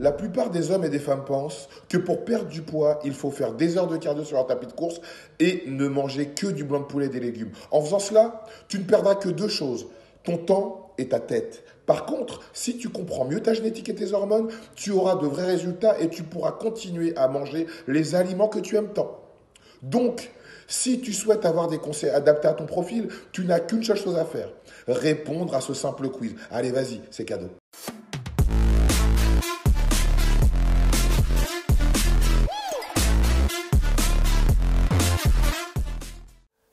La plupart des hommes et des femmes pensent que pour perdre du poids, il faut faire des heures de cardio sur leur tapis de course et ne manger que du blanc de poulet et des légumes. En faisant cela, tu ne perdras que deux choses, ton temps et ta tête. Par contre, si tu comprends mieux ta génétique et tes hormones, tu auras de vrais résultats et tu pourras continuer à manger les aliments que tu aimes tant. Donc, si tu souhaites avoir des conseils adaptés à ton profil, tu n'as qu'une seule chose à faire, répondre à ce simple quiz. Allez, vas-y, c'est cadeau.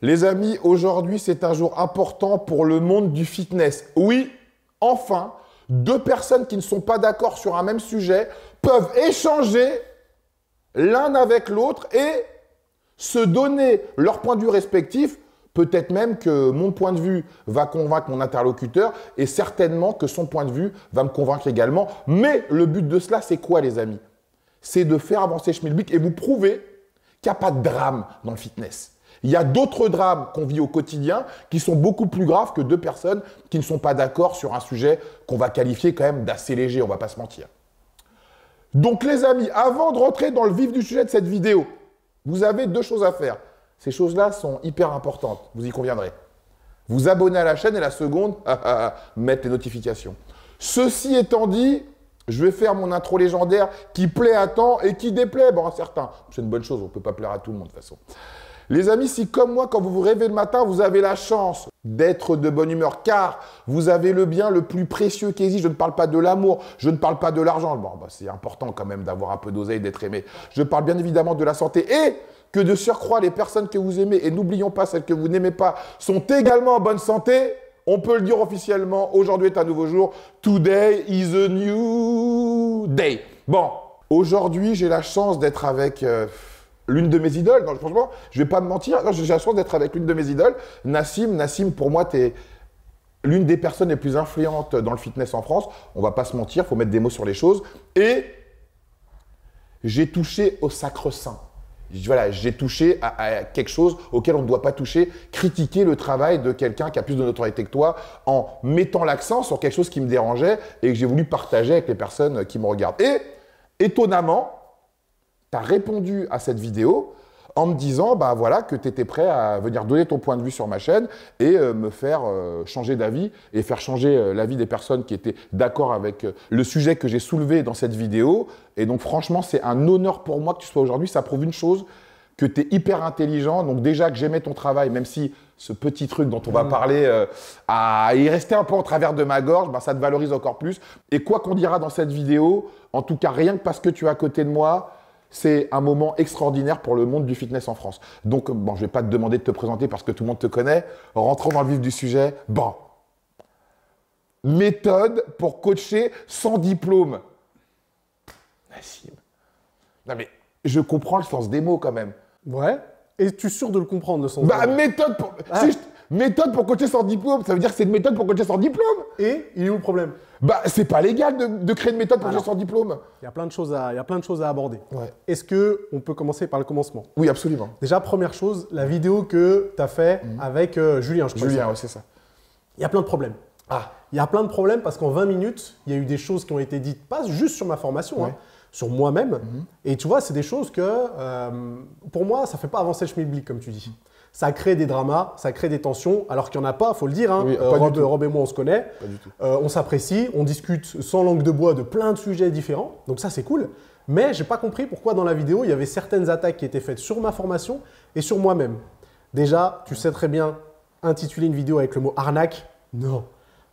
Les amis, aujourd'hui, c'est un jour important pour le monde du fitness. Oui, enfin, deux personnes qui ne sont pas d'accord sur un même sujet peuvent échanger l'un avec l'autre et se donner leur point de vue respectif. Peut-être même que mon point de vue va convaincre mon interlocuteur et certainement que son point de vue va me convaincre également. Mais le but de cela, c'est quoi, les amis C'est de faire avancer Schmilbic et vous prouver qu'il n'y a pas de drame dans le fitness. Il y a d'autres drames qu'on vit au quotidien qui sont beaucoup plus graves que deux personnes qui ne sont pas d'accord sur un sujet qu'on va qualifier quand même d'assez léger, on va pas se mentir. Donc les amis, avant de rentrer dans le vif du sujet de cette vidéo, vous avez deux choses à faire. Ces choses-là sont hyper importantes, vous y conviendrez. Vous abonner à la chaîne et la seconde, ah, ah, ah, mettre les notifications. Ceci étant dit, je vais faire mon intro légendaire qui plaît à temps et qui déplaît, à certains. C'est une bonne chose, on ne peut pas plaire à tout le monde de toute façon. Les amis, si comme moi, quand vous vous rêvez le matin, vous avez la chance d'être de bonne humeur, car vous avez le bien le plus précieux qui existe. Je ne parle pas de l'amour, je ne parle pas de l'argent. Bon, bah, c'est important quand même d'avoir un peu d'oseille, d'être aimé. Je parle bien évidemment de la santé et que de surcroît, les personnes que vous aimez, et n'oublions pas celles que vous n'aimez pas, sont également en bonne santé. On peut le dire officiellement, aujourd'hui est un nouveau jour. Today is a new day. Bon, aujourd'hui, j'ai la chance d'être avec... Euh, l'une de mes idoles. franchement, je vais pas me mentir. J'ai la chance d'être avec l'une de mes idoles, Nassim. Nassim, pour moi, tu es l'une des personnes les plus influentes dans le fitness en France. On va pas se mentir, faut mettre des mots sur les choses. Et j'ai touché au sacre-saint. Voilà, j'ai touché à, à, quelque chose auquel on ne doit pas toucher, critiquer le travail de quelqu'un qui a plus de notoriété que toi en mettant l'accent sur quelque chose qui me dérangeait et que j'ai voulu partager avec les personnes qui me regardent. Et étonnamment, tu as répondu à cette vidéo en me disant bah voilà que tu étais prêt à venir donner ton point de vue sur ma chaîne et euh, me faire euh, changer d'avis et faire changer euh, l'avis des personnes qui étaient d'accord avec le sujet que j'ai soulevé dans cette vidéo. Et donc franchement, c'est un honneur pour moi que tu sois aujourd'hui. Ça prouve une chose, que tu es hyper intelligent. Donc déjà que j'aimais ton travail, même si ce petit truc dont on va mm. parler à y rester un peu en travers de ma gorge, bah, ça te valorise encore plus. Et quoi qu'on dira dans cette vidéo, en tout cas rien que parce que tu es à côté de moi, c'est un moment extraordinaire pour le monde du fitness en France. Donc, bon, je vais pas te demander de te présenter parce que tout le monde te connaît. Rentrons dans le vif du sujet. Bon. Méthode pour coacher sans diplôme. Nassim. Non, mais je comprends le sens des mots quand même. Ouais. Es-tu sûr de le comprendre, le sens Bah, méthode pour. Ah. Méthode pour coacher sans diplôme, ça veut dire que c'est une méthode pour coacher sans diplôme. Et il est où le problème Bah, c'est pas légal de, créer une méthode pour coacher sans diplôme. Il y a plein de choses à, il y a plein de choses à aborder. Ouais. Est-ce que on peut commencer par le commencement Oui, absolument. Déjà, première chose, la vidéo que tu as fait mhm. avec euh, Julien, je crois. Julien, c'est ça. Il y a plein de problèmes. Ah. Il y a plein de problèmes parce qu'en 20 minutes, il y a eu des choses qui ont été dites, pas juste sur ma formation, hein, sur moi-même. Mhm. Et tu vois, c'est des choses que, euh, pour moi, ça ne fait pas avancer le schmilblick, comme tu dis. Mhm ça crée des dramas, ça crée des tensions, alors qu'il n'y en a pas, faut le dire. Hein. euh, Rob, et moi, on se connaît, euh, on s'apprécie, on discute sans langue de bois de plein de sujets différents, donc ça c'est cool. Mais j'ai pas compris pourquoi dans la vidéo il y avait certaines attaques qui étaient faites sur ma formation et sur moi-même. Déjà, tu sais très bien intituler une vidéo avec le mot arnaque, non,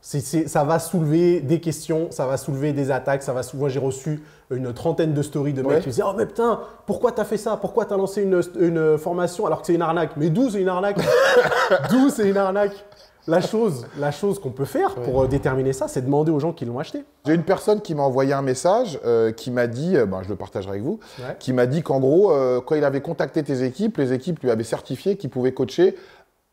ça va soulever des questions, ça va soulever des attaques, ça va Moi, j'ai reçu une trentaine de stories de mecs qui me disaient « Oh, mais putain, pourquoi t'as fait ça Pourquoi t'as lancé une, formation alors que c'est une arnaque ?» Mais d'où c'est une arnaque D'où c'est une arnaque la chose, la chose qu'on peut faire pour euh, déterminer ça, c'est demander aux gens qui l'ont acheté. J'ai une personne qui m'a envoyé un message euh, qui m'a dit, euh, ben, je le partagerai avec vous, qui m'a dit qu'en gros, quand il avait contacté tes équipes, les équipes lui avaient certifié qu'il pouvait coacher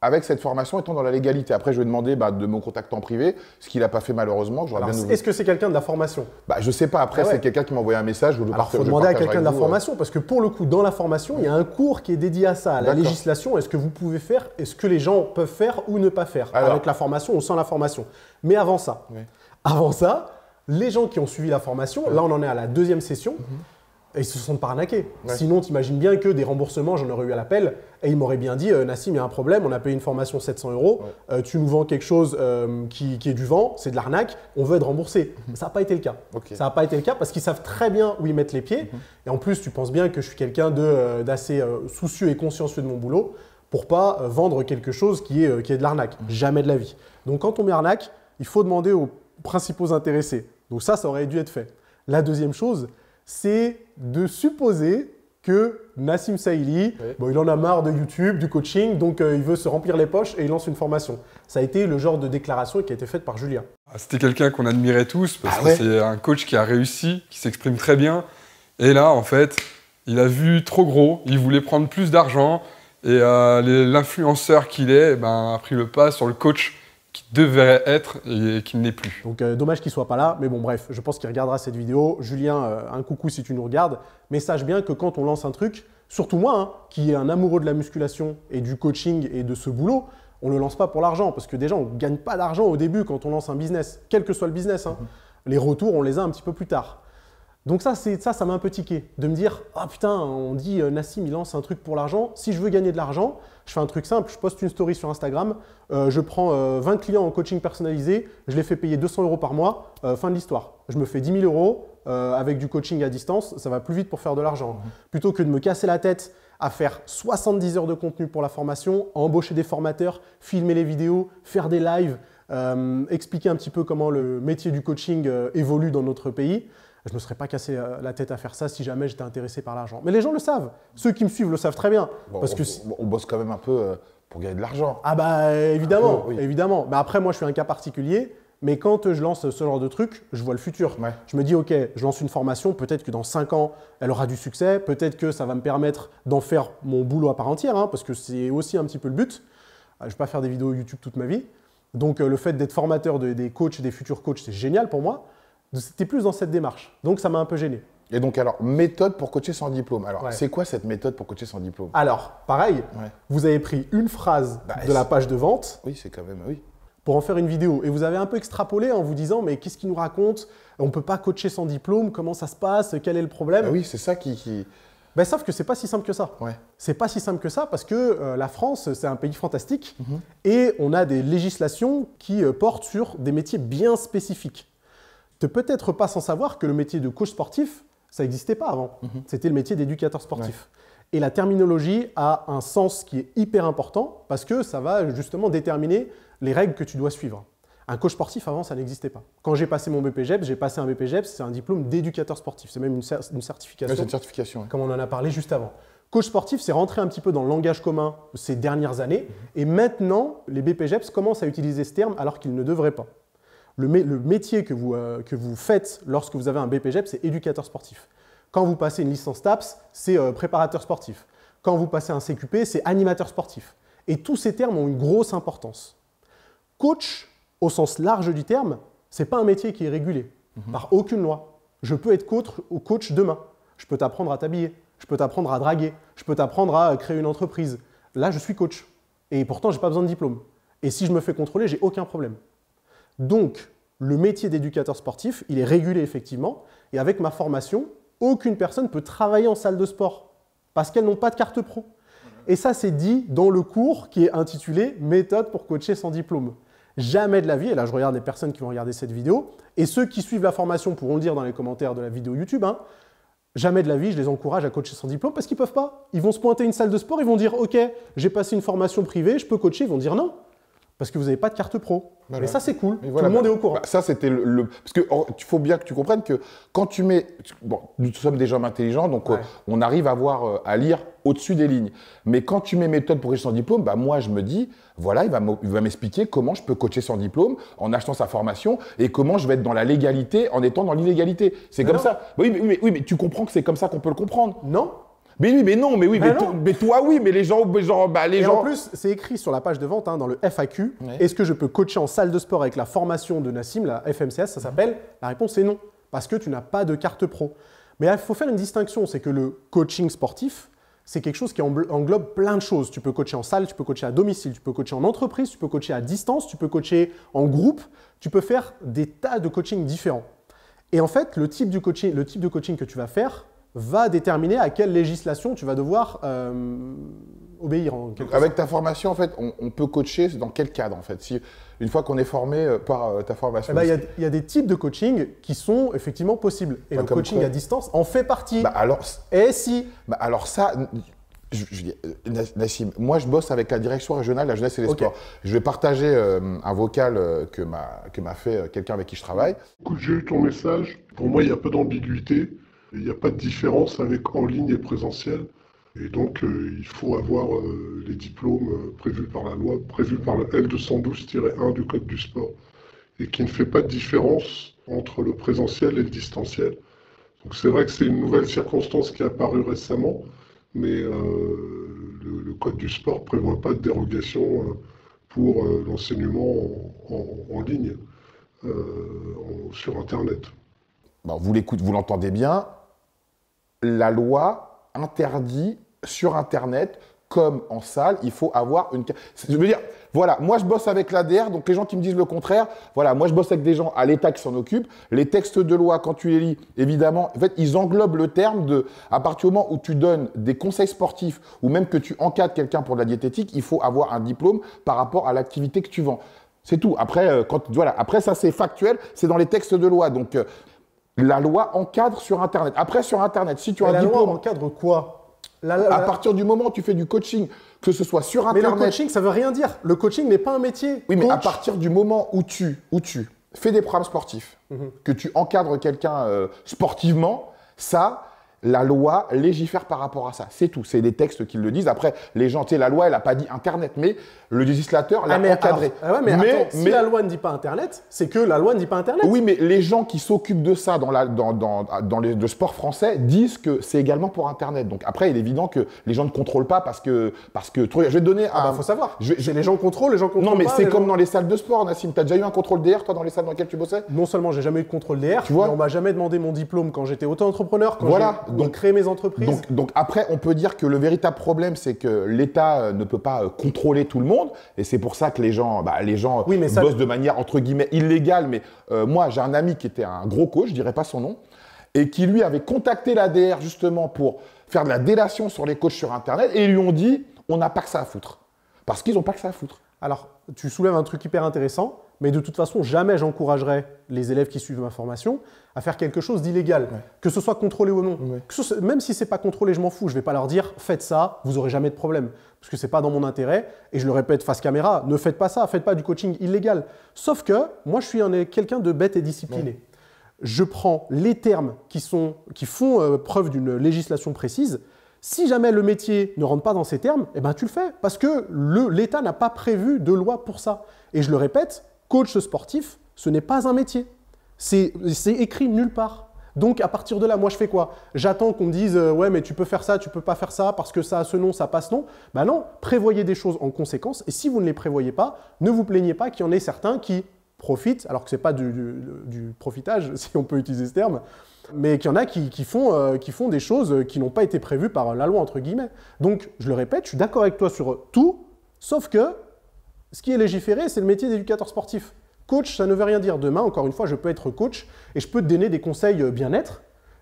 avec cette formation étant dans la légalité. Après, je vais demander bah, de mon contact en privé, ce qu'il n'a pas fait malheureusement. Ah, est-ce que c'est quelqu'un de la formation bah, Je sais pas. Après, ah c'est quelqu'un qui m'a envoyé un message. ou. faut demander à quelqu'un de la formation, parce que pour le coup, dans la formation, il y a un cours qui est dédié à ça, à la législation, est-ce que vous pouvez faire, est-ce que les gens peuvent faire ou ne pas faire, avec la formation ou sans la formation. Mais avant ça, avant ça, les gens qui ont suivi la formation, là on en est à la deuxième session, mhm. Et ils se sont pas arnaqués. Sinon, t'imagines bien que des remboursements, j'en aurais eu à l'appel, et ils m'auraient bien dit euh, Nassim, il y a un problème, on a payé une formation 700 euros, euh, tu nous vends quelque chose euh, qui, est du vent, c'est de l'arnaque, on veut être remboursé. Mhm. ça n'a pas été le cas. Ça n'a pas été le cas parce qu'ils savent très bien où ils mettent les pieds. Mhm. Et en plus, tu penses bien que je suis quelqu'un d'assez soucieux et consciencieux de mon boulot pour pas vendre quelque chose qui est, de l'arnaque. Mhm. Jamais de la vie. Donc, quand on met arnaque, il faut demander aux principaux intéressés. Donc, ça, ça aurait dû être fait. La deuxième chose, c'est de supposer que Nassim Saïli, il en a marre de YouTube, du coaching, donc euh, il veut se remplir les poches et il lance une formation. Ça a été le genre de déclaration qui a été faite par Julien. Ah, c'était quelqu'un qu'on admirait tous, parce ah que c'est un coach qui a réussi, qui s'exprime très bien. Et là, en fait, il a vu trop gros, il voulait prendre plus d'argent, et euh, l'influenceur qu'il est ben, a pris le pas sur le coach qui devrait être et qui n'est plus. Donc euh, dommage qu'il soit pas là, mais bon bref, je pense qu'il regardera cette vidéo. Julien, euh, un coucou si tu nous regardes, mais sache bien que quand on lance un truc, surtout moi, hein, qui est un amoureux de la musculation et du coaching et de ce boulot, on ne le lance pas pour l'argent, parce que déjà on ne gagne pas d'argent au début quand on lance un business, quel que soit le business. Hein. Mm-hmm. Les retours, on les a un petit peu plus tard. Donc ça, ça, ça m'a un peu tiqué, de me dire, ah putain, on dit euh, Nassim, il lance un truc pour l'argent, si je veux gagner de l'argent, je fais un truc simple, je poste une story sur Instagram, euh, je prends 20 euh, clients en coaching personnalisé, je les fais payer 200 euros par mois, fin de l'histoire. Je me fais 10 000 euros avec du coaching à distance, ça va plus vite pour faire de l'argent. Mmh. Plutôt que de me casser la tête à faire 70 heures de contenu pour la formation, embaucher des formateurs, filmer les vidéos, faire des lives, expliquer un petit peu comment le métier du coaching évolue dans notre pays. Je ne me serais pas cassé euh, la tête à faire ça si jamais j'étais intéressé par l'argent. Mais les gens le savent. Ceux qui me suivent le savent très bien. parce on, que on bosse quand même un peu euh, pour gagner de l'argent. Ah bah évidemment, ah évidemment. Mais après, moi, je suis un cas particulier. Mais quand euh, je lance ce genre de truc, je vois le futur. Je me dis, OK, je lance une formation, peut-être que dans 5 ans, elle aura du succès, peut-être que ça va me permettre d'en faire mon boulot à part entière, hein, parce que c'est aussi un petit peu le but. Je ne vais pas faire des vidéos YouTube toute ma vie. Donc le fait d'être formateur des coachs, des futurs coachs, c'est génial pour moi. C'était plus dans cette démarche. Donc ça m'a un peu gêné. Et donc alors, méthode pour coacher sans diplôme. Alors, c'est quoi cette méthode pour coacher sans diplôme Alors, pareil, vous avez pris une phrase bah, de la page de vente. Oui, c'est quand même, oui. Pour en faire une vidéo. Et vous avez un peu extrapolé en vous disant, mais qu'est-ce qu'il nous raconte On ne peut pas coacher sans diplôme, comment ça se passe, quel est le problème bah Oui, c'est ça qui... Ben, sauf que c'est pas si simple que ça. Ouais. C'est pas si simple que ça parce que euh, la France, c'est un pays fantastique mhm. et on a des législations qui euh, portent sur des métiers bien spécifiques peut-être pas sans savoir que le métier de coach sportif, ça n'existait pas avant. Mhm. C'était le métier d'éducateur sportif. Et la terminologie a un sens qui est hyper important parce que ça va justement déterminer les règles que tu dois suivre. Un coach sportif avant, ça n'existait pas. Quand j'ai passé mon BPGEPS, j'ai passé un BPGEPS, c'est un diplôme d'éducateur sportif. C'est même une, certification. C'est une certification. Comme on en a parlé juste avant. Coach sportif, c'est rentré un petit peu dans le langage commun ces dernières années. Mhm. Et maintenant, les BPGEPS commencent à utiliser ce terme alors qu'ils ne devraient pas le, métier euh, que vous, faites lorsque vous avez un BPGEP, e c'est éducateur sportif. Quand vous passez une licence TAPS, c'est euh, préparateur sportif. Quand vous passez un CQP, c'est animateur sportif. Et tous ces termes ont une grosse importance. Coach, au sens large du terme, c'est pas un métier qui est régulé mhm. par aucune loi. Je peux être coach, coach demain. Je peux t'apprendre à t'habiller. Je peux t'apprendre à draguer. Je peux t'apprendre à euh, créer une entreprise. Là, je suis coach. Et pourtant, j'ai pas besoin de diplôme. Et si je me fais contrôler, j'ai aucun problème. Donc, le métier d'éducateur sportif, il est régulé effectivement, et avec ma formation, aucune personne peut travailler en salle de sport parce qu'elles n'ont pas de carte pro. Et ça, c'est dit dans le cours qui est intitulé Méthode pour coacher sans diplôme. Jamais de la vie, et là je regarde les personnes qui vont regarder cette vidéo, et ceux qui suivent la formation pourront le dire dans les commentaires de la vidéo YouTube, hein, jamais de la vie, je les encourage à coacher sans diplôme parce qu'ils ne peuvent pas. Ils vont se pointer une salle de sport, ils vont dire Ok, j'ai passé une formation privée, je peux coacher, ils vont dire non parce que vous n'avez pas de carte pro. Mais ça, c'est cool. Tout le monde est au courant. Bah, ça, c'était le, Parce que faut bien que tu comprennes que quand tu mets. Bon, nous sommes des gens intelligents, donc euh, on arrive à, voir, euh, à lire au-dessus des lignes. Mais quand tu mets méthode pour réussir son diplôme, bah, moi, je me dis, voilà, il va m'expliquer comment je peux coacher son diplôme en achetant sa formation et comment je vais être dans la légalité en étant dans l'illégalité. C'est comme ça. mais, oui, mais, oui, mais tu comprends que c'est comme ça qu'on peut le comprendre. Non. Mais oui, mais non, mais oui, bah mais, toi oui, mais les gens, les gens, bah, les et En plus, c'est écrit sur la page de vente, hein, dans le FAQ. Est-ce que je peux coacher en salle de sport avec la formation de Nassim, la FMCS, ça s'appelle La réponse est non, parce que tu n'as pas de carte pro. Mais il faut faire une distinction, c'est que le coaching sportif, c'est quelque chose qui englobe plein de choses. Tu peux coacher en salle, tu peux coacher à domicile, tu peux coacher en entreprise, tu peux coacher à distance, tu peux coacher en groupe, tu peux faire des tas de coaching différents. Et en fait, le type, du coaching, le type de coaching que tu vas faire, va déterminer à quelle législation tu vas devoir euh, obéir. avec ta formation, en fait, on, peut coacher dans quel cadre, en fait si, Une fois qu'on est formé euh, par euh, ta formation eh ben, Il y, y, a des types de coaching qui sont effectivement possibles. Et bah, le coaching à distance en fait partie. Bah, alors, Et si bah, Alors ça, moi je bosse avec la direction régionale de la jeunesse et des sports. Je vais partager un vocal que m'a fait quelqu'un avec qui je travaille. j'ai eu ton message. Pour moi, il y a peu d'ambiguïté. Il n'y a pas de différence avec en ligne et présentiel. Et donc, euh, il faut avoir euh, les diplômes euh, prévus par la loi, prévus par le L212-1 du Code du sport, et qui ne fait pas de différence entre le présentiel et le distanciel. Donc, c'est vrai que c'est une nouvelle circonstance qui est apparue récemment, mais le, Code du sport ne prévoit pas de dérogation pour l'enseignement en, ligne, sur Internet. Bah, vous l'entendez bien, la loi interdit sur Internet comme en salle, il faut avoir une. Je veux dire, voilà, moi je bosse avec l'ADR, donc les gens qui me disent le contraire, voilà, moi je bosse avec des gens à l'État qui s'en occupent. Les textes de loi, quand tu les lis, évidemment, en fait, ils englobent le terme de. À partir du moment où tu donnes des conseils sportifs ou même que tu encadres quelqu'un pour de la diététique, il faut avoir un diplôme par rapport à l'activité que tu vends. C'est tout. Après, euh, quand, voilà, après ça c'est factuel, c'est dans les textes de loi. Donc, euh, la loi encadre sur Internet. Après, sur Internet, si tu as un la loi encadre quoi À partir du moment où tu fais du coaching, que ce soit sur Internet... Mais le coaching, ça veut rien dire. Le coaching n'est pas un métier. Oui, mais à partir du moment où tu, où tu fais des programmes sportifs, mhm. que tu encadres quelqu'un euh, sportivement, ça, la loi légifère par rapport à ça. C'est tout. C'est des textes qui le disent. Après, les gens, tu la loi, elle n'a pas dit Internet, mais le législateur l'a ah, encadré. Ah mais, si la loi ne dit pas Internet, c'est que la loi ne dit pas Internet. Oui, mais les gens qui s'occupent de ça dans, le sport français disent que c'est également pour Internet. Donc après, il est évident que les gens ne contrôlent pas parce que. Parce que je vais donner. Ah, faut savoir. Les gens contrôlent, les gens contrôlent. Non, mais c'est comme dans les salles de sport, Nassim. T'as déjà eu un contrôle DR, toi, dans les salles dans lesquelles tu bossais Non seulement j'ai jamais eu de contrôle DR, vois mais on m'a jamais demandé mon diplôme quand j'étais auto-entrepreneur. Voilà donc créer mes entreprises. Donc, après, on peut dire que le véritable problème, c'est que l'État euh, ne peut pas euh, contrôler tout le monde, et c'est pour ça que les gens, bah, les gens bossent de manière entre guillemets illégale. Mais euh, moi, j'ai un ami qui était un gros coach, je dirais pas son nom, et qui lui avait contacté l'ADR justement pour faire de la délation sur les coachs sur Internet, et ils lui ont dit, on n'a pas que ça à foutre, parce qu'ils n'ont pas que ça à foutre. Alors, tu soulèves un truc hyper intéressant mais de toute façon, jamais j'encouragerai les élèves qui suivent ma formation à faire quelque chose d'illégal, que ce soit contrôlé ou non. Même si ce, même si c'est pas contrôlé, je m'en fous. Je ne vais pas leur dire faites ça, vous n'aurez jamais de problème, parce que ce n'est pas dans mon intérêt. Et je le répète face caméra, ne faites pas ça, faites pas du coaching illégal. Sauf que moi, je suis quelqu'un de bête et discipliné. Je prends les termes qui sont qui font euh, preuve d'une législation précise. Si jamais le métier ne rentre pas dans ces termes, eh ben tu le fais parce que l'État n'a pas prévu de loi pour ça. Et je le répète, coach sportif, ce n'est pas un métier. C'est écrit nulle part. Donc à partir de là, moi je fais quoi J'attends qu'on me dise euh, ouais mais tu peux faire ça, tu peux pas faire ça parce que ça a ce nom, ça passe non. Bah ben non, prévoyez des choses en conséquence et si vous ne les prévoyez pas, ne vous plaignez pas qu'il y en ait certains qui profitent, alors que c'est pas du, profitage si on peut utiliser ce terme, mais qu'il y en a qui, font, euh, qui font des choses qui n'ont pas été prévues par la loi entre guillemets. Donc je le répète, je suis d'accord avec toi sur tout, sauf que ce qui est légiféré, c'est le métier d'éducateur sportif. Coach, ça ne veut rien dire. Demain, encore une fois, je peux être coach et je peux te donner des conseils euh, bien-être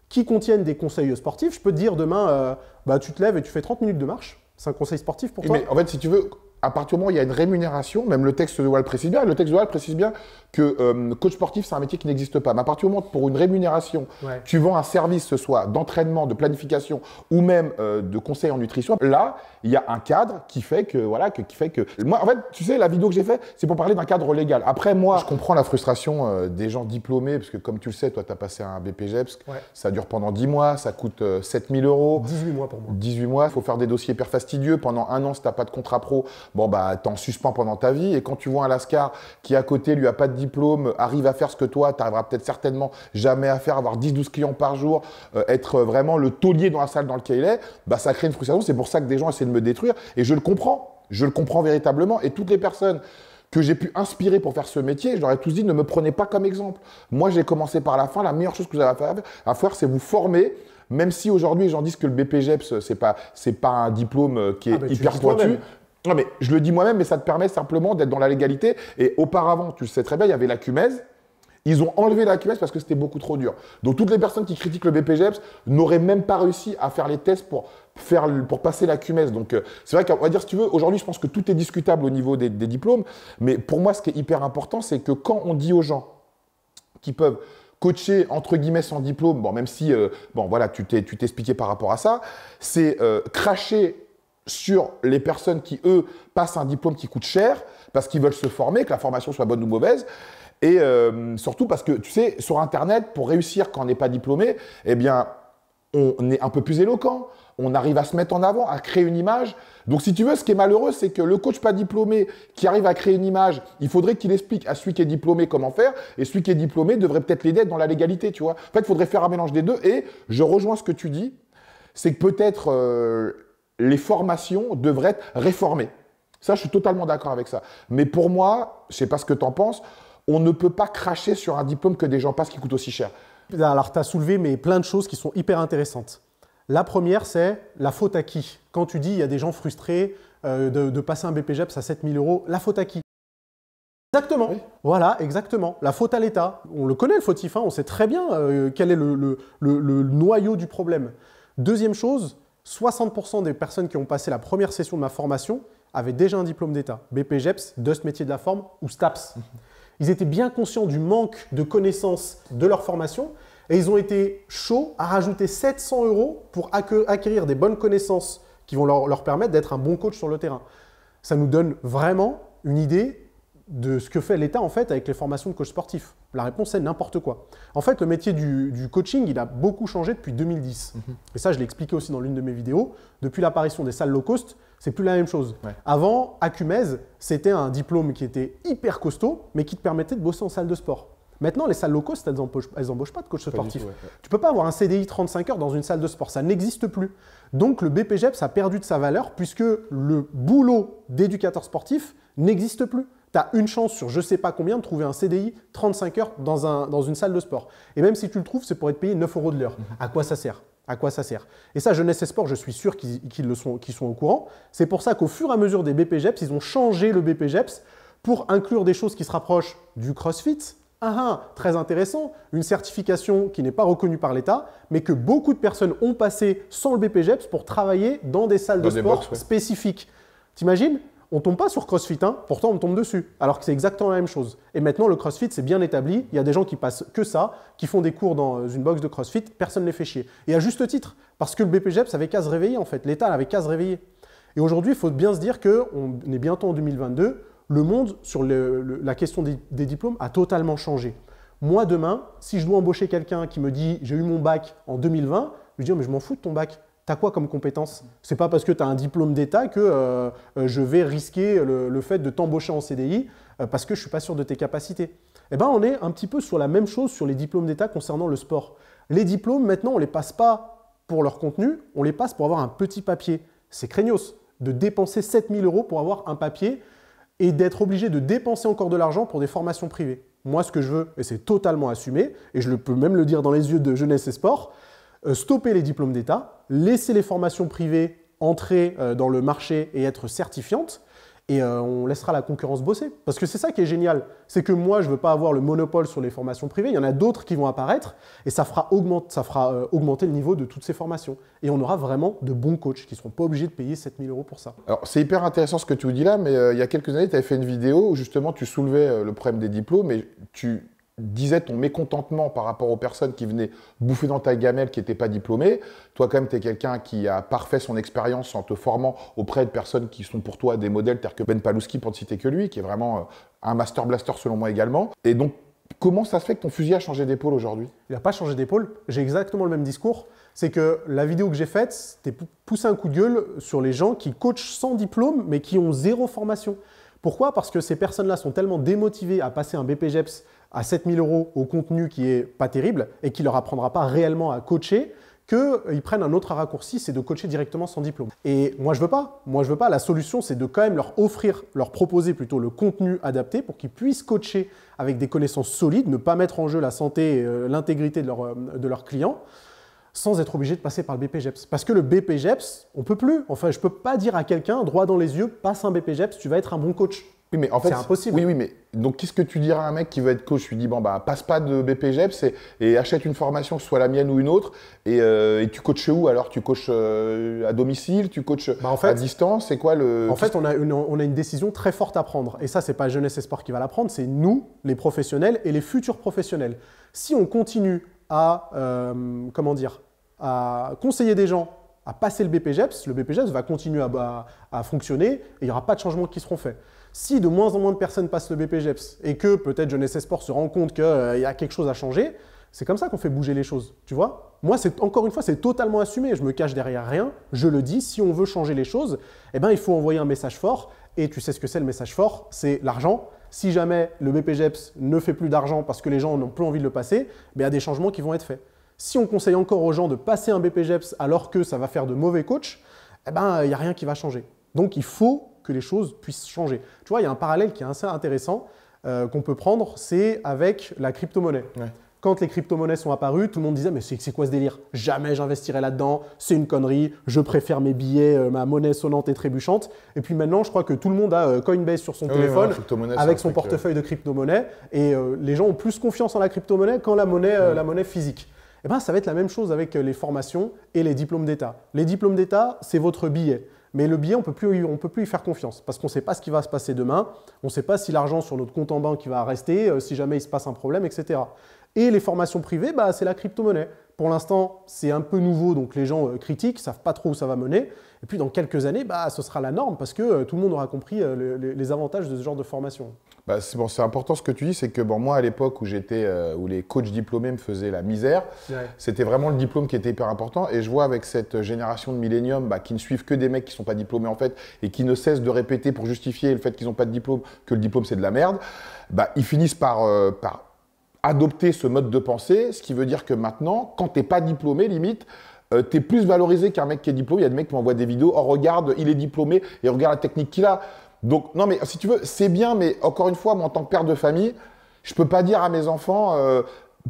qui contiennent des conseils sportifs. Je peux te dire demain, euh, bah, tu te lèves et tu fais 30 minutes de marche. C'est un conseil sportif pour toi. Mais en fait, si tu veux, à partir du moment où il y a une rémunération, même le texte de Wall précise bien, le texte de Wall précise bien que euh, coach sportif, c'est un métier qui n'existe pas. Mais à partir du moment où, pour une rémunération, tu vends un service, ce soit d'entraînement, de planification ou même euh, de conseil en nutrition, là, il y a un cadre qui fait que, voilà, qui fait que. Moi, en fait, tu sais, la vidéo que j'ai faite, c'est pour parler d'un cadre légal. Après, moi, je comprends la frustration euh, des gens diplômés, parce que comme tu le sais, toi, tu as passé un BPGEPS, ça dure pendant 10 mois, ça coûte 7000 euros. 18 mois pour moi. 18 mois, il faut faire des dossiers hyper fastidieux. Pendant un an, si tu pas de contrat pro, bon, bah, t'en suspends pendant ta vie. Et quand tu vois un lascar qui, à côté, lui a pas de diplôme, arrive à faire ce que toi, t'arriveras peut-être certainement jamais à faire, avoir 10-12 clients par jour, euh, être vraiment le taulier dans la salle dans laquelle il est, bah, ça crée une frustration. C'est pour ça que des gens essaient de me détruire. Et je le comprends. Je le comprends véritablement. Et toutes les personnes que j'ai pu inspirer pour faire ce métier, je leur ai tous dit ne me prenez pas comme exemple. Moi, j'ai commencé par la fin. La meilleure chose que vous avez à faire, à faire c'est vous former. Même si aujourd'hui, j'en dis que le BPGEPS, c'est pas, c'est pas un diplôme euh, qui est ah, bah, hyper pointu. Non, mais je le dis moi-même, mais ça te permet simplement d'être dans la légalité. Et auparavant, tu le sais très bien, il y avait la CUMES. Ils ont enlevé la CUMES parce que c'était beaucoup trop dur. Donc toutes les personnes qui critiquent le BPGEPS n'auraient même pas réussi à faire les tests pour, faire, pour passer la CUMES. Donc euh, c'est vrai qu'on va dire, si tu veux, aujourd'hui je pense que tout est discutable au niveau des, diplômes. Mais pour moi, ce qui est hyper important, c'est que quand on dit aux gens qui peuvent coacher entre guillemets sans diplôme, bon, même si, euh, bon, voilà, tu t'es expliqué par rapport à ça, c'est euh, cracher sur les personnes qui, eux, passent un diplôme qui coûte cher, parce qu'ils veulent se former, que la formation soit bonne ou mauvaise. Et euh, surtout parce que, tu sais, sur Internet, pour réussir quand on n'est pas diplômé, eh bien, on est un peu plus éloquent, on arrive à se mettre en avant, à créer une image. Donc si tu veux, ce qui est malheureux, c'est que le coach pas diplômé qui arrive à créer une image, il faudrait qu'il explique à celui qui est diplômé comment faire, et celui qui est diplômé devrait peut-être l'aider dans la légalité, tu vois. En fait, il faudrait faire un mélange des deux, et je rejoins ce que tu dis, c'est que peut-être... Euh, les formations devraient être réformées. Ça, je suis totalement d'accord avec ça. Mais pour moi, je sais pas ce que tu en penses, on ne peut pas cracher sur un diplôme que des gens passent qui coûte aussi cher. Alors, tu as soulevé mais plein de choses qui sont hyper intéressantes. La première, c'est la faute à qui Quand tu dis il y a des gens frustrés euh, de, passer un BPGEPS à 7000 euros, la faute à qui Exactement. Voilà, exactement. La faute à l'État. On le connaît, le fautif. Hein, on sait très bien euh, quel est le noyau du problème. Deuxième chose, 60% des personnes qui ont passé la première session de ma formation avaient déjà un diplôme d'État, BPGEPS, DUST métier de la forme ou STAPS. Mhm. Ils étaient bien conscients du manque de connaissances de leur formation et ils ont été chauds à rajouter 700 euros pour acquérir des bonnes connaissances qui vont leur, leur permettre d'être un bon coach sur le terrain. Ça nous donne vraiment une idée de ce que fait l'État en fait avec les formations de coach sportif La réponse est n'importe quoi. En fait, le métier du, coaching, il a beaucoup changé depuis 2010. Mhm. Et ça, je l'ai expliqué aussi dans l'une de mes vidéos. Depuis l'apparition des salles low cost, c'est plus la même chose. Avant, à c'était un diplôme qui était hyper costaud, mais qui te permettait de bosser en salle de sport. Maintenant, les salles low cost, elles embauchent pas de coach sportif. Tu Tu peux pas avoir un CDI 35 heures dans une salle de sport, ça n'existe plus. Donc le BPGEPS a perdu de sa valeur puisque le boulot d'éducateur sportif n'existe plus tu as une chance sur je ne sais pas combien de trouver un CDI 35 heures dans, un, dans une salle de sport. Et même si tu le trouves, c'est pour être payé 9 euros de l'heure. Mhm. À quoi ça sert à quoi ça sert Et ça, jeunesse et sport, je suis sûr qu'ils le sont, sont au courant. C'est pour ça qu'au fur et à mesure des BPGEPS, ils ont changé le BPGEPS pour inclure des choses qui se rapprochent du CrossFit. Ah, ah très intéressant, une certification qui n'est pas reconnue par l'État, mais que beaucoup de personnes ont passé sans le BPGEPS pour travailler dans des salles de sport spécifiques. T'imagines on tombe pas sur CrossFit 1, hein. pourtant on tombe dessus, alors que c'est exactement la même chose. Et maintenant, le CrossFit, c'est bien établi, il y a des gens qui passent que ça, qui font des cours dans euh, une box de CrossFit, personne ne les fait chier. Et à juste titre, parce que le ça avait qu'à se réveiller, en fait, l'État avait qu'à se réveiller. Et aujourd'hui, il faut bien se dire qu'on est bientôt en 2022, le monde sur la question des, diplômes a totalement changé. Moi, demain, si je dois embaucher quelqu'un qui me dit j'ai eu mon bac en 2020, je lui dis mais je m'en fous de ton bac, T'as quoi comme compétence C'est pas parce que tu as un diplôme d'État que euh, euh, je vais risquer le, fait de t'embaucher en CDI euh, parce que je suis pas sûr de tes capacités. Eh ben, on est un petit peu sur la même chose sur les diplômes d'État concernant le sport. Les diplômes, maintenant, on les passe pas pour leur contenu, on les passe pour avoir un petit papier. C'est craignos de dépenser 7000 euros pour avoir un papier et d'être obligé de dépenser encore de l'argent pour des formations privées. Moi, ce que je veux, et c'est totalement assumé, et je le peux même le dire dans les yeux de Jeunesse et Sport, euh, stopper les diplômes d'État, laisser les formations privées entrer euh, dans le marché et être certifiantes, et euh, on laissera la concurrence bosser. Parce que c'est ça qui est génial, c'est que moi, je ne veux pas avoir le monopole sur les formations privées, il y en a d'autres qui vont apparaître, et ça fera, augmenter le niveau de toutes ces formations. Et on aura vraiment de bons coachs qui ne seront pas obligés de payer 7000 euros pour ça. Alors, c'est hyper intéressant ce que tu dis là, mais il y a quelques années, tu avais fait une vidéo où justement tu soulevais le problème des diplômes, mais tu disait ton mécontentement par rapport aux personnes qui venaient bouffer dans ta gamelle qui n'étaient pas diplômées. Toi, quand même, tu es quelqu'un qui a parfait son expérience en te formant auprès de personnes qui sont pour toi des modèles tels que Ben Palouski, pour ne citer que lui, qui est vraiment euh, un master blaster selon moi également. Et donc, comment ça se fait que ton fusil a changé d'épaule aujourd'hui Il n'a pas changé d'épaule. J'ai exactement le même discours. C'est que la vidéo que j'ai faite, c'était pousser un coup de gueule sur les gens qui coachent sans diplôme mais qui ont zéro formation. Pourquoi Parce que ces personnes-là sont tellement démotivées à passer un BPGEPS à 7000 euros au contenu qui est pas terrible et qui leur apprendra pas réellement à coacher, qu'ils prennent un autre raccourci, c'est de coacher directement sans diplôme. Et moi, je veux pas. Moi, je veux pas. La solution, c'est de quand même leur offrir, leur proposer plutôt le contenu adapté pour qu'ils puissent coacher avec des connaissances solides, ne pas mettre en jeu la santé et euh, l'intégrité de, euh, de leurs clients sans être obligé de passer par le BPGEPS. Parce que le BPGEPS, on peut plus. Enfin, je peux pas dire à quelqu'un, droit dans les yeux, passe un BPGEPS, tu vas être un bon coach. Oui, mais en fait, c'est impossible. Oui, oui, mais donc qu'est-ce que tu diras à un mec qui veut être coach Je lui dis bon bah passe pas de BPGEPS et, achète une formation, que soit la mienne ou une autre, et, euh, tu coaches où alors Tu coaches euh, à domicile, tu coaches bah, à distance, c'est quoi le En fait, on a une décision très forte à prendre, et ça c'est pas jeunesse et sport qui va la prendre, c'est nous, les professionnels et les futurs professionnels. Si on continue à euh, comment dire à conseiller des gens à passer le BPGEPS, le BPGEPS va continuer à, à fonctionner et il n'y aura pas de changements qui seront faits. Si de moins en moins de personnes passent le BPGEPS et que peut-être Jeunesse Sport se rend compte qu'il y a quelque chose à changer, c'est comme ça qu'on fait bouger les choses, tu vois Moi, c'est encore une fois, c'est totalement assumé. Je me cache derrière rien. Je le dis. Si on veut changer les choses, eh ben, il faut envoyer un message fort. Et tu sais ce que c'est le message fort C'est l'argent. Si jamais le BPGEPS ne fait plus d'argent parce que les gens n'ont plus envie de le passer, eh ben, il y a des changements qui vont être faits. Si on conseille encore aux gens de passer un BPGEPS alors que ça va faire de mauvais coachs, eh ben, il n'y a rien qui va changer. Donc, il faut les choses puissent changer. Tu vois, il y a un parallèle qui est assez intéressant euh, qu'on peut prendre, c'est avec la crypto-monnaie. Quand les crypto-monnaies sont apparues, tout le monde disait Mais c'est quoi ce délire Jamais j'investirai là-dedans, c'est une connerie, je préfère mes billets, euh, ma monnaie sonnante et trébuchante. Et puis maintenant, je crois que tout le monde a euh, Coinbase sur son téléphone, avec son portefeuille de crypto-monnaie, et les gens ont plus confiance en la crypto-monnaie qu'en la, monnaie, la monnaie physique. Et eh ben, ça va être la même chose avec les formations et les diplômes d'État. Les diplômes d'État, c'est votre billet. Mais le billet, on ne peut plus y faire confiance parce qu'on ne sait pas ce qui va se passer demain, on ne sait pas si l'argent sur notre compte en banque va rester, euh, si jamais il se passe un problème, etc. Et les formations privées, bah, c'est la crypto-monnaie. Pour l'instant, c'est un peu nouveau, donc les gens euh, critiquent, ne savent pas trop où ça va mener. Et puis dans quelques années, bah, ce sera la norme parce que euh, tout le monde aura compris les avantages de ce genre de formation. Bah, c'est important ce que tu dis, c'est que bon, moi à l'époque où euh, où les coachs diplômés me faisaient la misère, c'était vraiment le diplôme qui était hyper important. Et je vois avec cette génération de millénium bah, qui ne suivent que des mecs qui ne sont pas diplômés en fait et qui ne cessent de répéter pour justifier le fait qu'ils n'ont pas de diplôme que le diplôme c'est de la merde. Bah, ils finissent euh, par, adopter ce mode de pensée, ce qui veut dire que maintenant, quand tu n'es pas diplômé, limite, euh, tu es plus valorisé qu'un mec qui est diplômé. Il y a des mecs qui m'envoient des vidéos. Oh, regarde, il est diplômé et regarde la technique qu'il a. Donc, non, mais si tu veux, c'est bien, mais encore une fois, moi, en tant que père de famille, je peux pas dire à mes enfants, euh,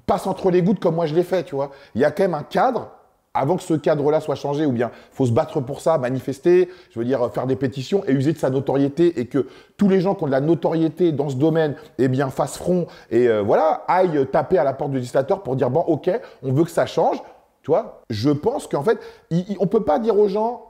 passe entre les gouttes comme moi je l'ai fait, tu vois. Il y a quand même un cadre. Avant que ce cadre-là soit changé, ou bien faut se battre pour ça, manifester, je veux dire faire des pétitions et user de sa notoriété et que tous les gens qui ont de la notoriété dans ce domaine, eh bien fassent front et euh, voilà aillent taper à la porte du législateur pour dire bon ok, on veut que ça change, tu vois. Je pense qu'en fait, on ne on peut pas dire aux gens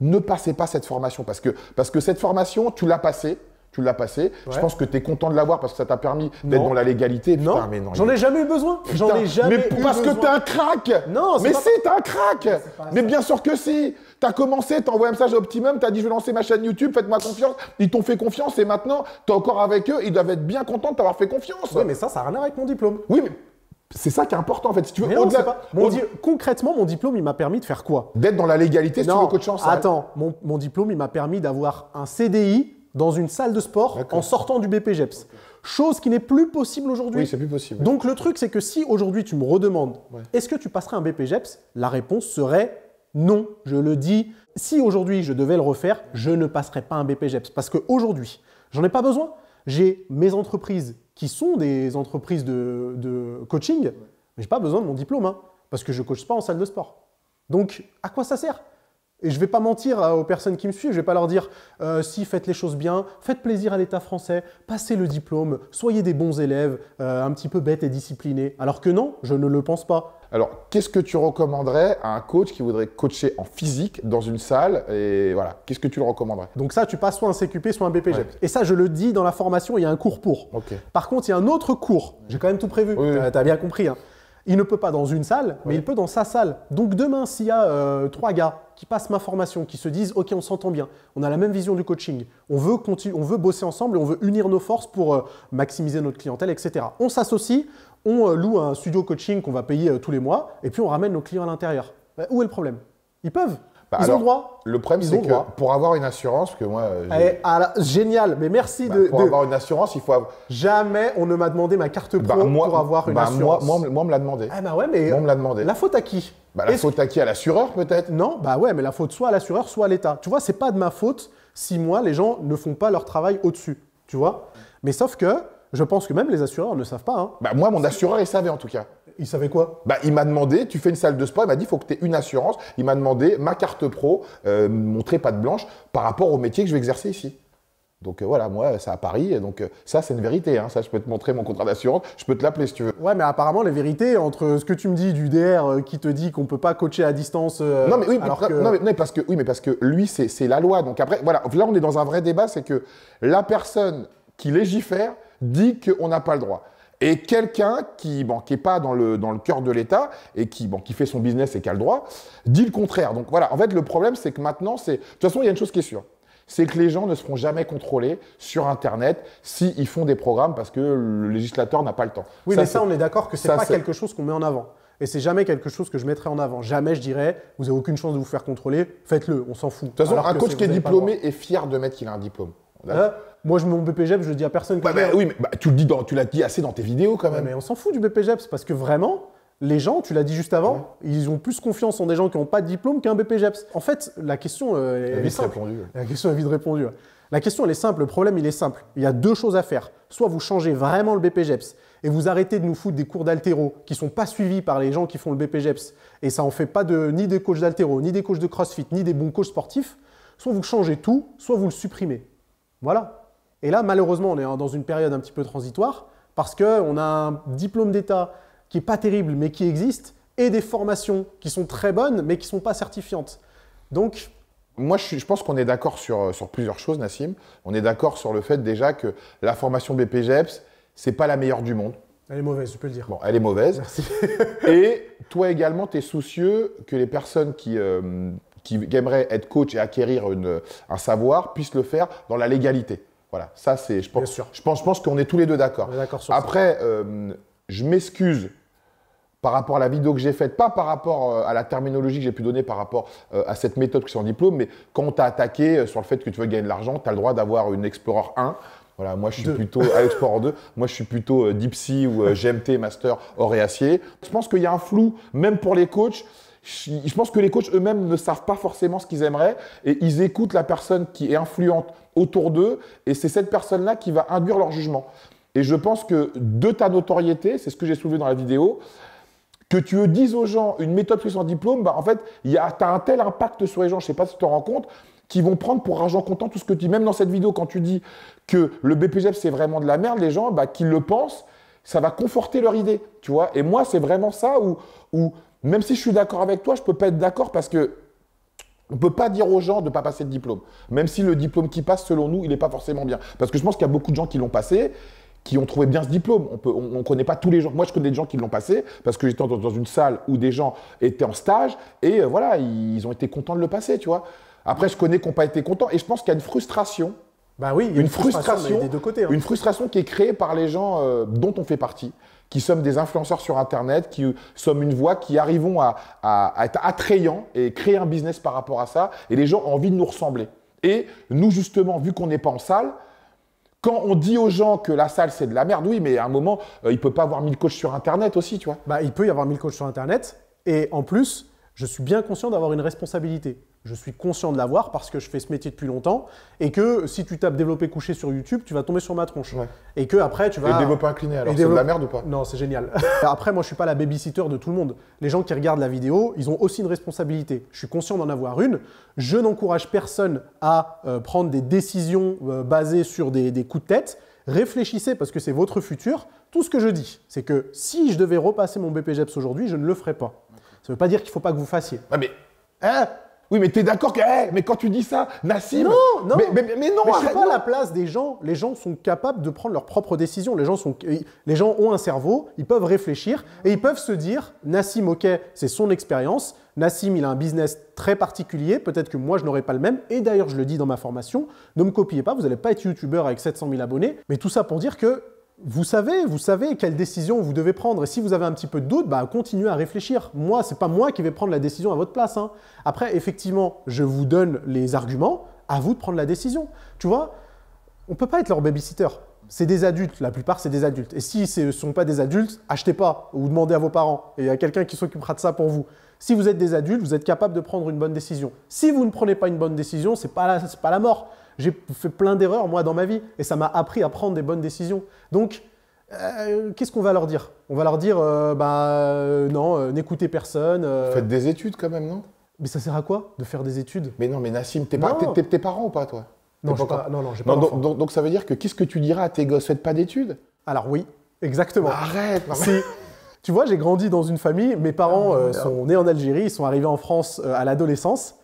ne passez pas cette formation parce que, parce que cette formation, tu l'as passée. Tu l'as passé Je pense que tu es content de l'avoir parce que ça t'a permis d'être dans la légalité. non, mais non. J'en ai jamais eu besoin. J'en ai jamais parce que t'es un crack. Non, Mais si, t'es un crack. Mais bien sûr que si. T'as commencé, t'as envoyé un message à Optimum, t'as dit je vais lancer ma chaîne YouTube, faites-moi confiance. Ils t'ont fait confiance et maintenant, t'es encore avec eux. Ils doivent être bien contents de t'avoir fait confiance. Oui, mais ça, ça n'a rien à voir avec mon diplôme. Oui, mais c'est ça qui est important en fait. Si tu veux, Concrètement, mon diplôme, il m'a permis de faire quoi D'être dans la légalité, si non, tu veux, coach Attends, mon, diplôme, il m'a permis d'avoir un CDI dans une salle de sport en sortant du BPGEPS. Chose qui n'est plus possible aujourd'hui. Oui, c'est plus possible. Donc le truc, c'est que si aujourd'hui tu me redemandes, est-ce que tu passerais un BPGEPS La réponse serait non. Je le dis. Si aujourd'hui je devais le refaire, je ne passerais pas un BPGEPS parce qu'aujourd'hui, j'en ai pas besoin. J'ai mes entreprises qui sont des entreprises de, coaching, mais j'ai pas besoin de mon diplôme, hein, parce que je ne coach pas en salle de sport. Donc, à quoi ça sert Et je ne vais pas mentir euh, aux personnes qui me suivent, je ne vais pas leur dire euh, si faites les choses bien, faites plaisir à l'État français, passez le diplôme, soyez des bons élèves, euh, un petit peu bêtes et disciplinés. Alors que non, je ne le pense pas. Alors, qu'est-ce que tu recommanderais à un coach qui voudrait coacher en physique dans une salle Et voilà, qu'est-ce que tu le recommanderais Donc ça, tu passes soit un CQP, soit un BPG. E et ça, je le dis dans la formation, il y a un cours pour. Par contre, il y a un autre cours. J'ai quand même tout prévu. Tu as bien compris. Hein. Il ne peut pas dans une salle, mais il peut dans sa salle. Donc demain, s'il y a euh, trois gars qui passent ma formation, qui se disent OK, on s'entend bien, on a la même vision du coaching, on veut, on veut bosser ensemble on veut unir nos forces pour euh, maximiser notre clientèle, etc. On s'associe, on euh, loue un studio coaching qu'on va payer euh, tous les mois, et puis on ramène nos clients à l'intérieur. Bah, où est le problème Ils peuvent. Bah, ils ont le droit. Le problème, c'est que droit. pour avoir une assurance, que moi. Euh, eh, ah génial, mais merci bah, de. Pour avoir une assurance, il faut. Avoir... Jamais on ne m'a demandé ma carte pro pour avoir une assurance. Moi, moi, moi on me l'a demandé. Ah bah ouais, mais. Moi, on me l'a demandé. La faute à qui La faute à qui À l'assureur, peut-être Non, bah ouais, mais la faute soit à l'assureur, soit à l'État. Tu vois, c'est pas de ma faute si moi, les gens ne font pas leur travail au-dessus. Tu vois Mais sauf que je pense que même les assureurs ne savent pas. Hein. Bah, moi, mon assureur, il savait en tout cas. Il savait quoi bah, il m'a demandé, tu fais une salle de sport, il m'a dit, il faut que tu aies une assurance. Il m'a demandé ma carte pro, euh, mon de blanche, par rapport au métier que je vais exercer ici. Donc euh, voilà, moi, ça à Paris, donc euh, ça, c'est une vérité. Hein. Ça, je peux te montrer mon contrat d'assurance, je peux te l'appeler si tu veux. Ouais, mais apparemment, les vérités entre ce que tu me dis du DR euh, qui te dit qu'on ne peut pas coacher à distance. Non mais oui, mais- parce que oui, mais parce que lui c'est c'est la loi. Donc après voilà, là on est dans un vrai débat, c'est que la personne qui légifère, dit qu'on n'a pas le droit. Et quelqu'un qui bon, pas dans le dans cœur de l'État et qui qui fait son business et qui a le droit dit le contraire. Donc voilà, en fait le problème c'est que maintenant c'est de toute façon il y a une chose qui est sûre, c'est que les gens ne seront jamais contrôlés sur Internet s'ils font des programmes parce que le législateur n'a pas le temps. Oui, mais ça on est d'accord que c'est pas quelque chose qu'on met en avant. Et c'est jamais quelque chose que je mettrai en avant. Jamais je dirais, vous n'avez aucune chance de vous faire contrôler, faites-le, on s'en fout. De toute façon, un coach qui est diplômé est fier de mettre qu'il a un diplôme. Hein moi, je, mon BPJEPS. je le dis à personne. oui, mais bah, tu l'as dit assez dans tes vidéos quand même. mais on s'en fout du BPJEPS parce que vraiment, les gens, tu l'as dit juste avant, ils ont plus confiance en des gens qui n'ont pas de diplôme qu'un BPGEPS. En fait, la question euh, est simple. répondue. La question est vite répondue. La question, elle est simple. Le problème, il est simple. Il y a deux choses à faire. Soit vous changez vraiment le BPGEPS et vous arrêtez de nous foutre des cours d'altéro qui ne sont pas suivis par les gens qui font le BPGEPS et ça en fait pas de, ni des coachs d'altéro, ni des coachs de crossfit, ni des bons coachs sportifs. Soit vous changez tout, soit vous le supprimez. Voilà. Et là, malheureusement, on est dans une période un petit peu transitoire parce qu'on a un diplôme d'État qui n'est pas terrible mais qui existe et des formations qui sont très bonnes mais qui ne sont pas certifiantes. Donc, moi, je, pense qu'on est d'accord sur, euh, sur, plusieurs choses, Nassim. On est d'accord sur le fait déjà que la formation BPGEPS, c'est pas la meilleure du monde. Elle est mauvaise, je peux le dire. Bon, elle est mauvaise. et toi également, tu es soucieux que les personnes qui, euh, qui, aimeraient aimerait être coach et acquérir une, un savoir puisse le faire dans la légalité. Voilà, ça c'est, je pense, je pense, je pense qu'on est tous les deux d'accord. Après, euh, je m'excuse par rapport à la vidéo que j'ai faite, pas par rapport euh, à la terminologie que j'ai pu donner par rapport euh, à cette méthode que c'est en diplôme, mais quand tu as attaqué sur le fait que tu veux gagner de l'argent, tu as le droit d'avoir une Explorer 1. Voilà, moi je suis plutôt Explorer 2, moi je suis plutôt Dipsy ou GMT Master Acier. Je pense qu'il y a un flou, même pour les coachs je pense que les coachs eux-mêmes ne savent pas forcément ce qu'ils aimeraient et ils écoutent la personne qui est influente autour d'eux et c'est cette personne-là qui va induire leur jugement. Et je pense que de ta notoriété, c'est ce que j'ai soulevé dans la vidéo, que tu dises aux gens une méthode plus sans diplôme, bah, en fait, tu as un tel impact sur les gens, je ne sais pas si tu te rends compte, qu'ils vont prendre pour argent content tout ce que tu dis. Même dans cette vidéo, quand tu dis que le BPGEP, e c'est vraiment de la merde, les gens, bah, qui le pensent, ça va conforter leur idée, tu vois. Et moi, c'est vraiment ça où, même si je suis d'accord avec toi, je peux pas être d'accord parce que on peut pas dire aux gens de ne pas passer de diplôme, même si le diplôme qui passe, selon nous, il n'est pas forcément bien. Parce que je pense qu'il y a beaucoup de gens qui l'ont passé, qui ont trouvé bien ce diplôme. On ne on, connaît pas tous les gens. Moi, je connais des gens qui l'ont passé parce que j'étais dans, une salle où des gens étaient en stage et euh, voilà, ils, ont été contents de le passer, tu vois. Après, je connais qu'on n'ont pas été contents et je pense qu'il y a une frustration bah une, frustration, hein. Une frustration qui est créée par les gens euh, dont on fait partie, qui sommes des influenceurs sur Internet, qui euh, sommes une voix, qui arrivons à, être attrayants et créer un business par rapport à ça. Et les gens ont envie de nous ressembler. Et nous, justement, vu qu'on n'est pas en salle, quand on dit aux gens que la salle c'est de la merde, oui, mais à un moment, euh, il peut pas avoir 1000 coachs sur Internet aussi, tu vois. Bah, il peut y avoir 1000 coachs sur Internet. Et en plus, je suis bien conscient d'avoir une responsabilité je suis conscient de l'avoir parce que je fais ce métier depuis longtemps et que si tu tapes développer couché sur YouTube, tu vas tomber sur ma tronche. Et que après, tu vas. Et développer incliné, alors c'est de la merde ou pas Non, c'est génial. après, moi, je suis pas la babysitter de tout le monde. Les gens qui regardent la vidéo, ils ont aussi une responsabilité. Je suis conscient d'en avoir une. Je n'encourage personne à euh, prendre des décisions euh, basées sur des, coups de tête. Réfléchissez parce que c'est votre futur. Tout ce que je dis, c'est que si je devais repasser mon BPGEPS aujourd'hui, je ne le ferais pas. Ça ne veut pas dire qu'il ne faut pas que vous fassiez. Ah mais. Hein oui, mais tu es d'accord que, eh, mais quand tu dis ça, Nassim. Non, non. Mais, mais, non, mais pas la place des gens. Les gens sont capables de prendre leurs propres décisions. Les gens, sont, euh, les gens ont un cerveau, ils peuvent réfléchir et ils peuvent se dire Nassim, ok, c'est son expérience. Nassim, il a un business très particulier. Peut-être que moi, je n'aurais pas le même. Et d'ailleurs, je le dis dans ma formation ne me copiez pas, vous n'allez pas être youtubeur avec 700 000 abonnés. Mais tout ça pour dire que vous savez, vous savez quelle décision vous devez prendre. Et si vous avez un petit peu de doute, bah, continuez à réfléchir. Moi, ce n'est pas moi qui vais prendre la décision à votre place. Hein. Après, effectivement, je vous donne les arguments, à vous de prendre la décision. Tu vois, on ne peut pas être leur babysitter. C'est des adultes, la plupart c'est des adultes. Et si ce ne sont pas des adultes, achetez pas ou demandez à vos parents. Et il y a quelqu'un qui s'occupera de ça pour vous. Si vous êtes des adultes, vous êtes capable de prendre une bonne décision. Si vous ne prenez pas une bonne décision, c'est pas pas la mort. J'ai fait plein d'erreurs moi dans ma vie et ça m'a appris à prendre des bonnes décisions. Donc euh, qu'est-ce qu'on va leur dire On va leur dire, euh, bah euh, non, n'écoutez personne. Faites des études quand même, non Mais ça sert à quoi de faire des études Mais non, mais Nassim, t'es, pas, t'es, t'es ou pas toi non, je pas, non, non, j'ai pas donc, donc, ça veut dire que qu'est-ce que tu diras à tes gosses Faites pas d'études Alors oui, exactement. arrête, tu vois, j'ai grandi dans une famille, mes parents ah, euh, sont nés en Algérie, ils sont arrivés en France euh, à l'adolescence.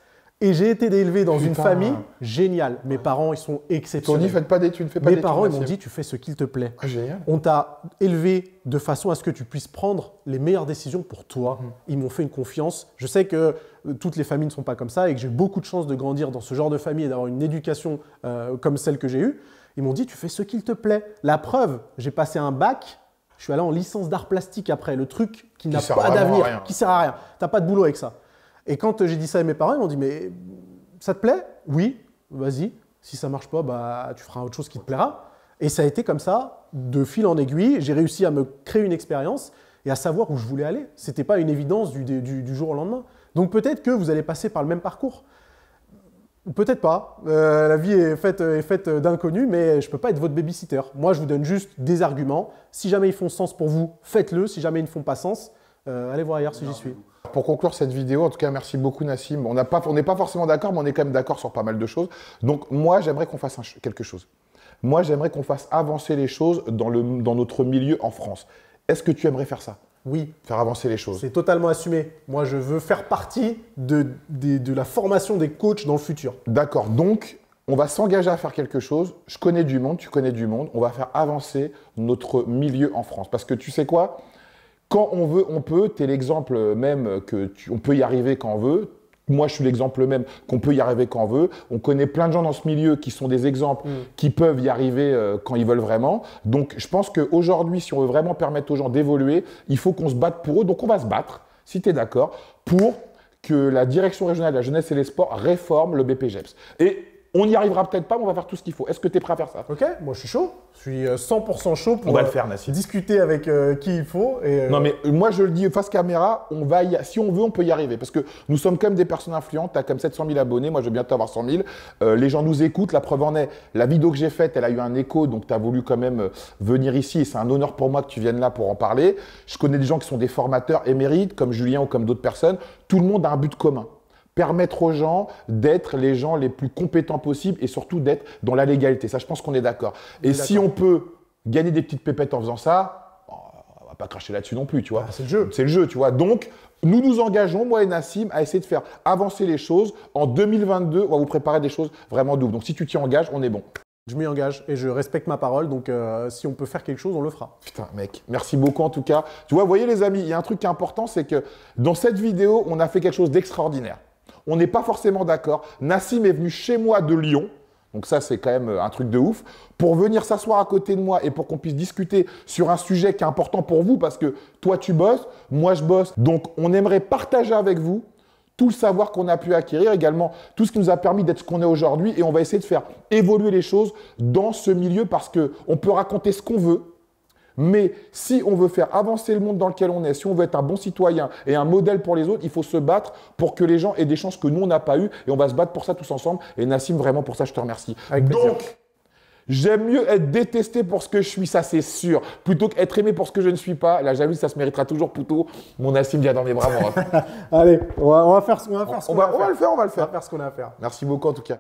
Et j'ai été élevé dans une famille géniale. Mes parents, ils sont exceptionnels. Ils ne faites pas d'études, fais pas Mes parents, ils m'ont dit, tu fais ce qu'il te plaît. Ah, génial. On t'a élevé de façon à ce que tu puisses prendre les meilleures décisions pour toi. Mhm. Ils m'ont fait une confiance. Je sais que euh, toutes les familles ne sont pas comme ça et que j'ai beaucoup de chance de grandir dans ce genre de famille et d'avoir une éducation comme celle que j'ai eue. Ils m'ont dit, tu fais ce qu'il te plaît. La preuve, j'ai passé un bac je suis allé en licence d'art plastique après, le truc qui, n'a pas d'avenir, qui sert à rien. T'as pas de boulot avec ça. Et quand euh, j'ai dit ça à mes parents, ils m'ont dit mais ça te plaît Oui, vas-y. Si ça marche pas, bah tu feras autre chose qui te plaira. Et ça a été comme ça, de fil en aiguille, j'ai réussi à me créer une expérience et à savoir où je voulais aller. Ce n'était pas une évidence du jour au lendemain. Donc peut-être que vous allez passer par le même parcours. Peut-être pas. Euh, la vie est faite, est faite d'inconnus, mais je ne peux pas être votre babysitter. Moi, je vous donne juste des arguments. Si jamais ils font sens pour vous, faites-le. Si jamais ils ne font pas sens, euh, allez voir ailleurs si j'y suis. Pour conclure cette vidéo, en tout cas, merci beaucoup Nassim. On n'est pas, forcément d'accord, mais on est quand même d'accord sur pas mal de choses. Donc moi, j'aimerais qu'on fasse quelque chose. Moi, j'aimerais qu'on fasse avancer les choses dans, le, dans notre milieu en France. Est-ce que tu aimerais faire ça oui. Faire avancer les choses. C'est totalement assumé. Moi, je veux faire partie de, la formation des coachs dans le futur. D'accord. Donc, on va s'engager à faire quelque chose. Je connais du monde, tu connais du monde. On va faire avancer notre milieu en France. Parce que tu sais quoi Quand on veut, on peut. Tu es l'exemple même que on peut y arriver quand on veut moi je suis l'exemple même qu'on peut y arriver quand on veut. On connaît plein de gens dans ce milieu qui sont des exemples mm. qui peuvent y arriver euh, quand ils veulent vraiment. Donc je pense qu'aujourd'hui, si on veut vraiment permettre aux gens d'évoluer, il faut qu'on se batte pour eux. Donc on va se battre, si tu es d'accord, pour que la direction régionale de la jeunesse et les sports réforme le BPGEPS. Et on n'y arrivera peut-être pas, mais on va faire tout ce qu'il faut. Est-ce que tu es prêt à faire ça Ok, moi je suis chaud. Je suis 100% euh, chaud pour on va le euh, faire, discuter avec euh, qui il faut. Non, mais moi je le dis face caméra, on va y... si on veut, on peut y arriver. Parce que nous sommes comme des personnes influentes. Tu as comme 700 000 abonnés. Moi je veux bientôt avoir 100 000. les gens nous écoutent. La preuve en est, la vidéo que j'ai faite, elle a eu un écho. Donc tu as voulu quand même venir ici. c'est un honneur pour moi que tu viennes là pour en parler. Je connais des gens qui sont des formateurs émérites, comme Julien ou comme d'autres personnes. Tout le monde a un but commun permettre aux gens d'être les gens les plus compétents possibles et surtout d'être dans la légalité. Ça, je pense qu'on est d'accord. Et si on peut gagner des petites pépettes en faisant ça, oh, on va pas cracher là-dessus non plus, tu vois. Ah, c'est le jeu. C'est le jeu, tu vois. Donc, nous nous engageons, moi et Nassim, à essayer de faire avancer les choses. En 2022, on va vous préparer des choses vraiment doubles. Donc, si tu t'y engages, on est bon. Je m'y engage et je respecte ma parole, donc euh, si on peut faire quelque chose, on le fera. Putain, mec, merci beaucoup en tout cas. Tu vois, voyez les amis, il y a un truc qui est important, c'est que dans cette vidéo, on a fait quelque chose d'extraordinaire. On n'est pas forcément d'accord. Nassim est venu chez moi de Lyon. Donc ça, c'est quand même euh, un truc de ouf. Pour venir s'asseoir à côté de moi et pour qu'on puisse discuter sur un sujet qui est important pour vous, parce que toi, tu bosses, moi, je bosse. Donc, on aimerait partager avec vous tout le savoir qu'on a pu acquérir, également tout ce qui nous a permis d'être ce qu'on est aujourd'hui. Et on va essayer de faire évoluer les choses dans ce milieu, parce qu'on peut raconter ce qu'on veut, mais si on veut faire avancer le monde dans lequel on est, si on veut être un bon citoyen et un modèle pour les autres, il faut se battre pour que les gens aient des chances que nous, on n'a pas eues. Et on va se battre pour ça tous ensemble. Et Nassim, vraiment, pour ça, je te remercie. Donc, J'aime mieux être détesté pour ce que je suis, ça c'est sûr, plutôt qu'être aimé pour ce que je ne suis pas. La jalousie, ça se méritera toujours plutôt. Mon Nassim vient dans mes bras, Allez, on va, faire ce qu'on va faire. On va, le faire, on va le faire. On va faire ce qu'on a à faire. Merci beaucoup en tout cas.